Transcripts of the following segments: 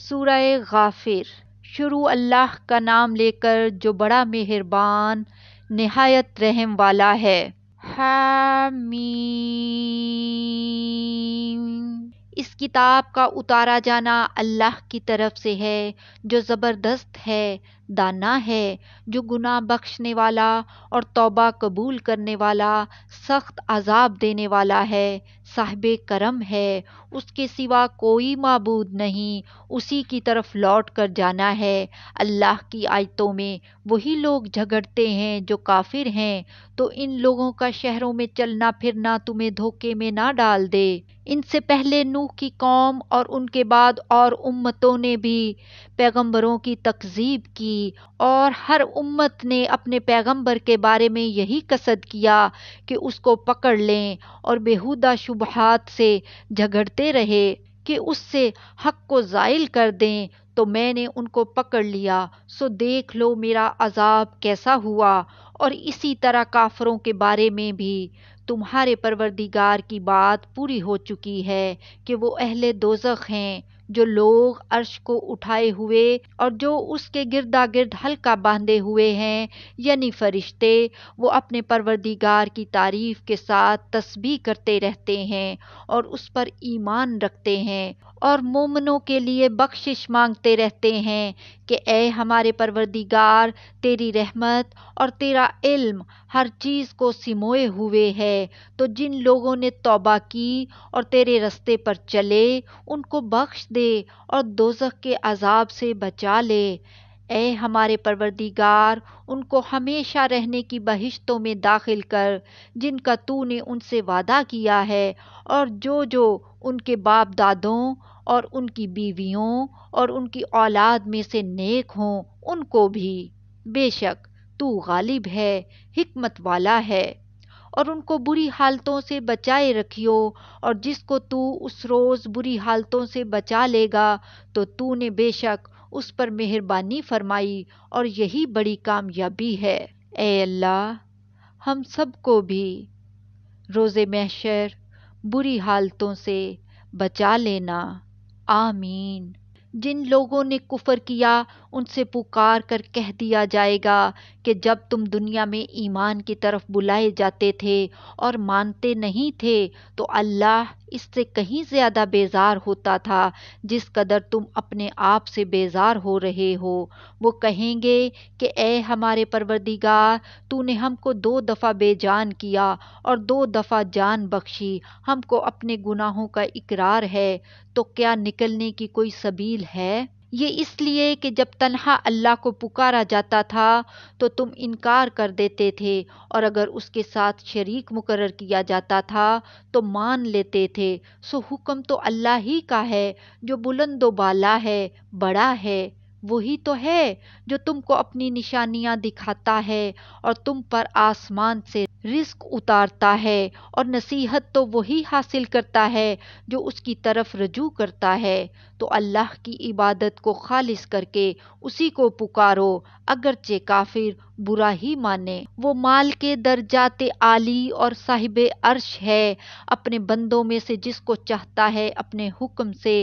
सूरा गाफिर शुरू अल्लाह का नाम लेकर जो बड़ा मेहरबान नहायत रहम वाला है हामीम इस किताब का उतारा जाना अल्लाह की तरफ से है जो ज़बरदस्त है दाना है जो गुनाह बख्शने वाला और तौबा कबूल करने वाला सख्त अजाब देने वाला है साहिब करम है उसके सिवा कोई मबूद नहीं उसी की तरफ लौट कर जाना है अल्लाह की आयतों में वही लोग झगड़ते हैं जो काफिर हैं तो इन लोगों का शहरों में चलना फिरना तुम्हें धोखे में ना डाल दे इनसे पहले नूह की कौम और उनके बाद और उम्मतों ने भी पैगंबरों की तकजीब की की और हर उम्मत ने अपने पैगंबर के बारे में यही कसद किया कि उसको पकड़ लें और बेहुदा शुबहात से झगड़ते रहे कि उससे हक को ज़ायल कर दें तो मैंने उनको पकड़ लिया सो देख लो मेरा अजाब कैसा हुआ और इसी तरह काफरों के बारे में भी तुम्हारे परवरदिगार की बात पूरी हो चुकी है कि वो अहले दोजख हैं जो लोग अर्श को उठाए हुए और जो उसके गिरदा गिर्द हल्का बांधे हुए हैं यानी फरिश्ते वो अपने परवरदिगार की तारीफ के साथ तस्बी करते रहते हैं और उस पर ईमान रखते हैं और मोमनों के लिए बख्शिश मांगते रहते हैं कि ए हमारे परवरदिगार तेरी रहमत और तेरा इल्म हर चीज़ को सिमोए हुए है तो जिन लोगों ने तौबा की और तेरे रस्ते पर चले उनको बख्श दे और दोजख के अजाब से बचा ले ए हमारे परवरदिगार उनको हमेशा रहने की बहिश्तों में दाखिल कर जिनका तूने उनसे वादा किया है और जो जो उनके बाप दादों और उनकी बीवियों और उनकी औलाद में से नेक हों उनको भी बेशक तू गालिब है हिकमत वाला है और उनको बुरी हालतों से बचाए रखियो और जिसको तू उस रोज़ बुरी हालतों से बचा लेगा तो तूने बेशक उस पर मेहरबानी फरमाई और यही बड़ी कामयाबी है ए अल्लाह हम सबको भी रोजे महशर बुरी हालतों से बचा लेना आमीन जिन लोगों ने कुफ़र किया उनसे पुकार कर कह दिया जाएगा कि जब तुम दुनिया में ईमान की तरफ बुलाए जाते थे और मानते नहीं थे तो अल्लाह इससे कहीं ज़्यादा बेजार होता था जिस कदर तुम अपने आप से बेजार हो रहे हो वो कहेंगे कि ए हमारे परवरदिगार तूने हमको दो दफ़ा बेजान किया और दो दफ़ा जान बख्शी हमको अपने गुनाहों का इकरार है तो क्या निकलने की कोई सबील है ये इसलिए कि जब तनहा अल्लाह को पुकारा जाता था तो तुम इनकार कर देते थे और अगर उसके साथ शरीक मुकर किया जाता था तो मान लेते थे सो हुक्म तो अल्लाह ही का है जो बुलंदोबाला है बड़ा है वही तो है जो तुमको अपनी निशानियां दिखाता है और तुम पर आसमान से रिस्क उतारता है और नसीहत तो वही हासिल करता है जो उसकी तरफ रजू करता है तो अल्लाह की इबादत को खालिस करके उसी को पुकारो अगरचे काफिर बुरा ही माने वो माल के दर जाते आली और साहिब अर्श है अपने बंदों में से जिसको चाहता है अपने हुक्म से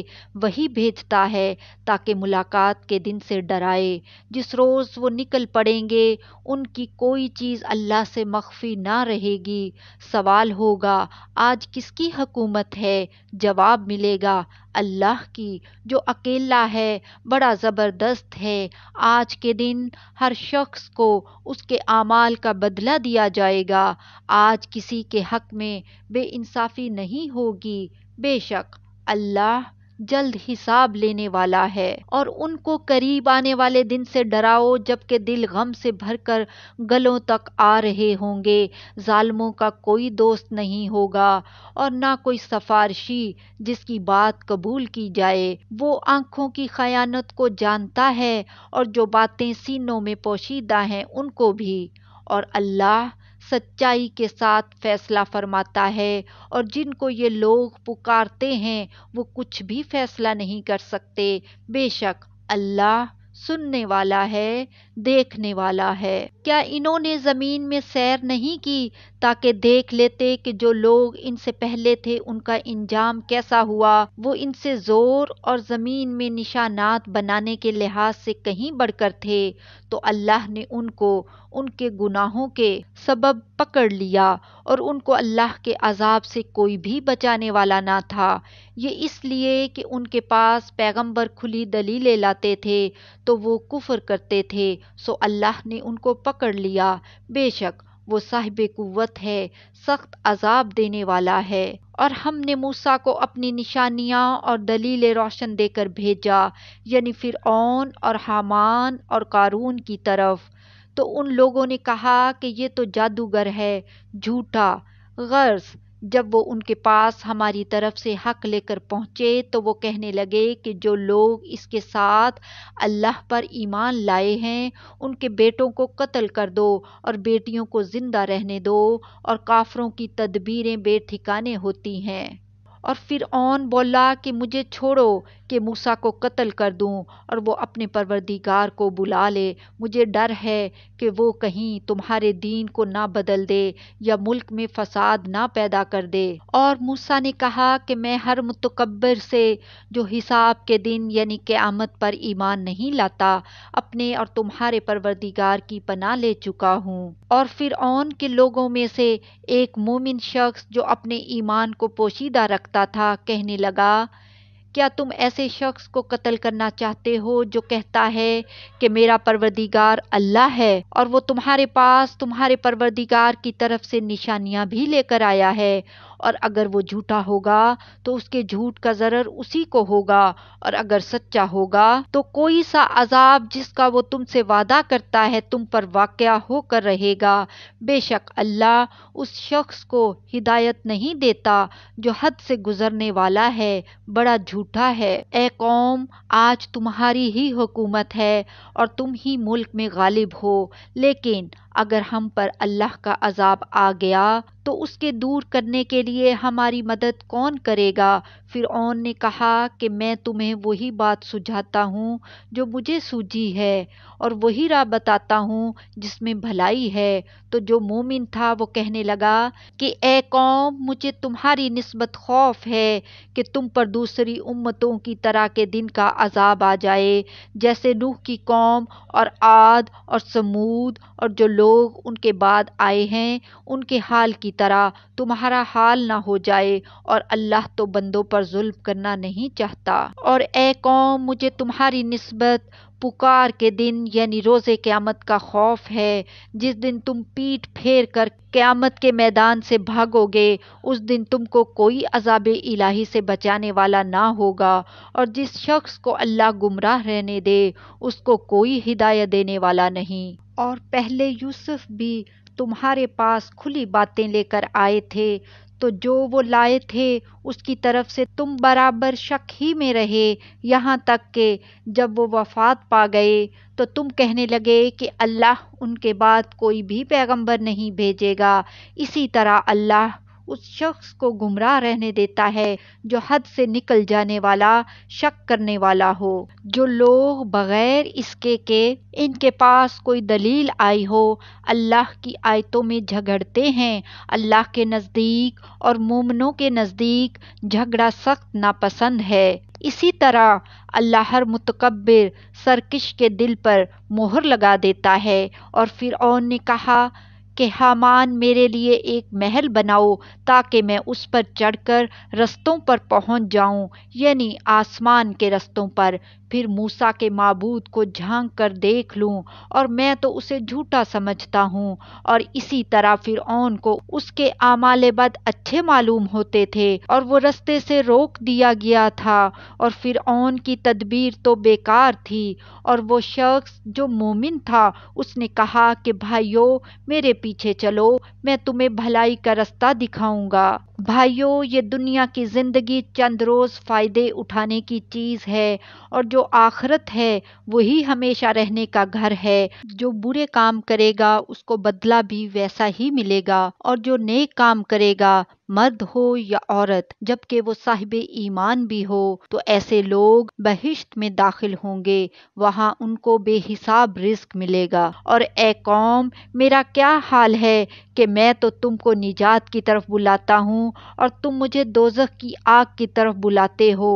वही भेजता है ताकि मुलाकात के दिन से डराए जिस रोज़ वो निकल पड़ेंगे उनकी कोई चीज़ अल्लाह से मख्फी ना रहेगी सवाल होगा आज किसकी हकूमत है जवाब मिलेगा अल्लाह की जो अकेला है बड़ा ज़बरदस्त है आज के दिन हर शख्स को उसके आमाल का बदला दिया जाएगा आज किसी के हक में बेइंसाफ़ी नहीं होगी बेशक अल्लाह जल्द हिसाब लेने वाला है और उनको करीब आने वाले दिन से डराओ जबकि दिल गम से भरकर गलों तक आ रहे होंगे जालमों का कोई दोस्त नहीं होगा और ना कोई सफारशी जिसकी बात कबूल की जाए वो आंखों की खयानत को जानता है और जो बातें सीनों में पोशीदा हैं उनको भी और अल्लाह सच्चाई के साथ फैसला फरमाता है और जिनको ये लोग पुकारते हैं वो कुछ भी फैसला नहीं कर सकते बेशक अल्लाह सुनने वाला है देखने वाला है क्या इन्होंने जमीन में सैर नहीं की ताकि देख लेते कि जो लोग इनसे पहले थे उनका इंजाम कैसा हुआ वो इनसे जोर और ज़मीन में निशानात बनाने के लिहाज से कहीं बढ़कर थे तो अल्लाह ने उनको उनके गुनाहों के सबब पकड़ लिया और उनको अल्लाह के अजाब से कोई भी बचाने वाला ना था ये इसलिए कि उनके पास पैगंबर खुली दलीलें लाते थे तो वो कुफर करते थे सो अल्लाह ने उनको पकड़ लिया बेशक वो साहिब कुत है सख्त अजाब देने वाला है और हमने मूसा को अपनी निशानियाँ और दलील रोशन देकर भेजा यानी फिर ओन और हामान और कारून की तरफ तो उन लोगों ने कहा कि ये तो जादूगर है झूठा गर्ज जब वो उनके पास हमारी तरफ से हक लेकर पहुँचे तो वो कहने लगे कि जो लोग इसके साथ अल्लाह पर ईमान लाए हैं उनके बेटों को कत्ल कर दो और बेटियों को ज़िंदा रहने दो और काफरों की तदबीरें बेठिकाने होती हैं और फिर ऑन बोला कि मुझे छोड़ो कि मूसा को कत्ल कर दूं और वो अपने परवरदिगार को बुला ले मुझे डर है कि वो कहीं तुम्हारे दीन को ना बदल दे या मुल्क में फसाद ना पैदा कर दे और मूसा ने कहा कि मैं हर मुतकबर से जो हिसाब के दिन यानी आमद पर ईमान नहीं लाता अपने और तुम्हारे परवरदिगार की पना ले चुका हूँ और फिर ऑन के लोगों में से एक मोमिन शख्स जो अपने ईमान को पोशीदा रखता सकता था कहने लगा क्या तुम ऐसे शख्स को कत्ल करना चाहते हो जो कहता है कि मेरा परवरदिगार अल्लाह है और वो तुम्हारे पास तुम्हारे परवरदिगार की तरफ से निशानियां भी लेकर आया है और अगर वो झूठा होगा तो उसके झूठ का ज़रर उसी को होगा और अगर सच्चा होगा तो कोई सा अजाब जिसका वो तुमसे वादा करता है तुम पर वाक़ होकर रहेगा बेशक अल्लाह उस शख्स को हिदायत नहीं देता जो हद से गुजरने वाला है बड़ा झूठ झूठा है ए कौम आज तुम्हारी ही हुकूमत है और तुम ही मुल्क में गालिब हो लेकिन अगर हम पर अल्लाह का अजाब आ गया तो उसके दूर करने के लिए हमारी मदद कौन करेगा फिर ओन ने कहा कि मैं तुम्हें वही बात सुझाता हूँ जो मुझे सूझी है और वही राह बताता हूँ जिसमें भलाई है तो जो मोमिन था वो कहने लगा कि ए कौम मुझे तुम्हारी नस्बत खौफ है कि तुम पर दूसरी उम्मतों की तरह के दिन का अजाब आ जाए जैसे नूह की कौम और आद और समूद और जो लोग लोग उनके बाद आए हैं उनके हाल की तरह तुम्हारा हाल ना हो जाए और अल्लाह तो बंदों पर जुल्म करना नहीं चाहता और ए कौम मुझे तुम्हारी नस्बत पुकार के दिन यानी रोज़े क़्यामत का खौफ है जिस दिन तुम पीठ फेर कर क़्यामत के मैदान से भागोगे उस दिन तुमको कोई अजाब इलाही से बचाने वाला ना होगा और जिस शख्स को अल्लाह गुमराह रहने दे उसको कोई हिदायत देने वाला नहीं और पहले यूसुफ भी तुम्हारे पास खुली बातें लेकर आए थे तो जो वो लाए थे उसकी तरफ से तुम बराबर शक ही में रहे यहाँ तक के जब वो वफात पा गए तो तुम कहने लगे कि अल्लाह उनके बाद कोई भी पैगंबर नहीं भेजेगा इसी तरह अल्लाह उस शख्स को गुमराह रहने देता है जो हद से निकल जाने वाला शक करने वाला हो जो लोग बगैर इसके के इनके पास कोई दलील आई हो अल्लाह की आयतों में झगड़ते हैं अल्लाह के नज़दीक और मोमनों के नज़दीक झगड़ा सख्त नापसंद है इसी तरह अल्लाह हर मुतकबिर सरकश के दिल पर मोहर लगा देता है और फिर ने कहा कि हामान मेरे लिए एक महल बनाओ ताकि मैं उस पर चढ़कर रस्तों पर पहुंच जाऊं यानी आसमान के रस्तों पर फिर मूसा के मबूद को झांक कर देख लूं और मैं तो उसे झूठा समझता हूँ और इसी तरह फिर ओन को उसके आमाले बद अच्छे मालूम होते थे और वो रस्ते से रोक दिया गया था और फिर ओन की तदबीर तो बेकार थी और वो शख्स जो मोमिन था उसने कहा कि भाइयों मेरे पीछे चलो मैं तुम्हें भलाई का रास्ता दिखाऊंगा भाइयों ये दुनिया की ज़िंदगी चंद रोज़ फ़ायदे उठाने की चीज़ है और जो आखरत है वही हमेशा रहने का घर है जो बुरे काम करेगा उसको बदला भी वैसा ही मिलेगा और जो नेक काम करेगा मर्द हो या औरत जबकि वो साहिब ईमान भी हो तो ऐसे लोग बहिश्त में दाखिल होंगे वहाँ उनको बेहिसाब रिस्क मिलेगा और ए कौम मेरा क्या हाल है कि मैं तो तुमको निजात की तरफ बुलाता हूँ और तुम मुझे दोजख की आग की तरफ बुलाते हो